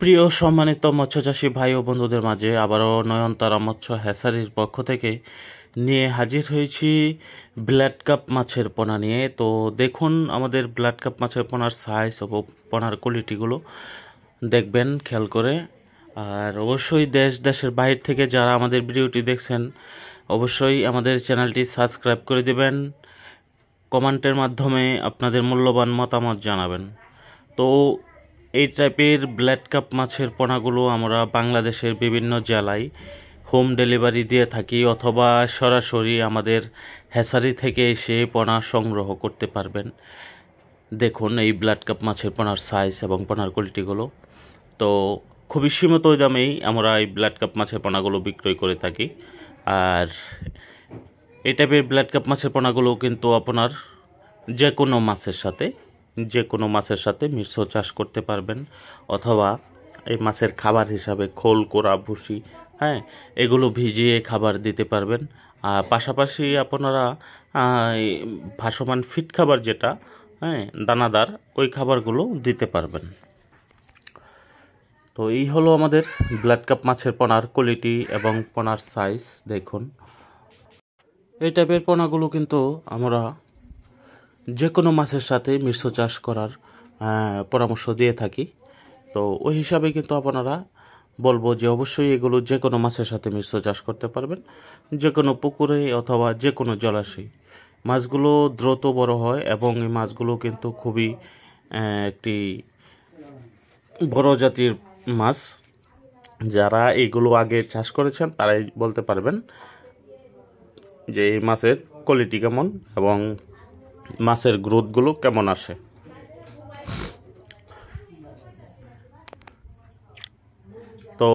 প্রিয় সম্মানিত মৎস্যচাষী ভাই ও বন্ধুদের মাঝে আবারও নয়নতারা মৎস্য হ্যাসারির পক্ষ থেকে নিয়ে হাজির হয়েছি ব্ল্যাড কাপ মাছের পোনা নিয়ে তো দেখুন আমাদের ব্ল্যাড কাপ মাছের পোনার সাইজ ও পোনার কোয়ালিটিগুলো দেখবেন খেয়াল করে আর অবশ্যই দেশ দেশের বাইরে থেকে যারা আমাদের ভিডিওটি দেখছেন অবশ্যই আমাদের চ্যানেলটি সাবস্ক্রাইব করে দেবেন কমেন্টের মাধ্যমে আপনাদের মূল্যবান মতামত জানাবেন তো এই টাইপের ব্ল্যাড কাপ মাছের পোনাগুলো আমরা বাংলাদেশের বিভিন্ন জেলায় হোম ডেলিভারি দিয়ে থাকি অথবা সরাসরি আমাদের হ্যাসারি থেকে এসে পোনা সংগ্রহ করতে পারবেন দেখুন এই ব্ল্যাড কাপ মাছের পোনার সাইজ এবং পোনার কোয়ালিটিগুলো তো খুবই সীমিত দামেই আমরা এই ব্ল্যাড কাপ মাছের পোনাগুলো বিক্রয় করে থাকি আর এই টাইপের ব্ল্যাড কাপ মাছের পোনাগুলো কিন্তু আপনার যে কোনো মাছের সাথে যে কোনো মাছের সাথে মিশ্র চাষ করতে পারবেন অথবা এই মাছের খাবার হিসাবে খোল কোরা ভুসি হ্যাঁ এগুলো ভিজিয়ে খাবার দিতে পারবেন আর পাশাপাশি আপনারা ভাসমান ফিট খাবার যেটা হ্যাঁ দানাদার ওই খাবারগুলো দিতে পারবেন তো এই হলো আমাদের ব্লাড কাপ মাছের পোনার কোয়ালিটি এবং পোনার সাইজ দেখুন এই টাইপের পোনাগুলো কিন্তু আমরা যে কোনো মাছের সাথে মিশ্র চাষ করার পরামর্শ দিয়ে থাকি তো ওই হিসাবে কিন্তু আপনারা বলবো যে অবশ্যই এগুলো যে কোনো মাছের সাথে মিশ্র চাষ করতে পারবেন যে কোনো পুকুরে অথবা যে কোনো জলাশয় মাছগুলো দ্রুত বড় হয় এবং এই মাছগুলো কিন্তু খুবই একটি বড় জাতির মাছ যারা এগুলো আগে চাষ করেছেন তারাই বলতে পারবেন যে এই মাছের কোয়ালিটি কেমন এবং মাছের গ্রোথগুলো কেমন আসে তো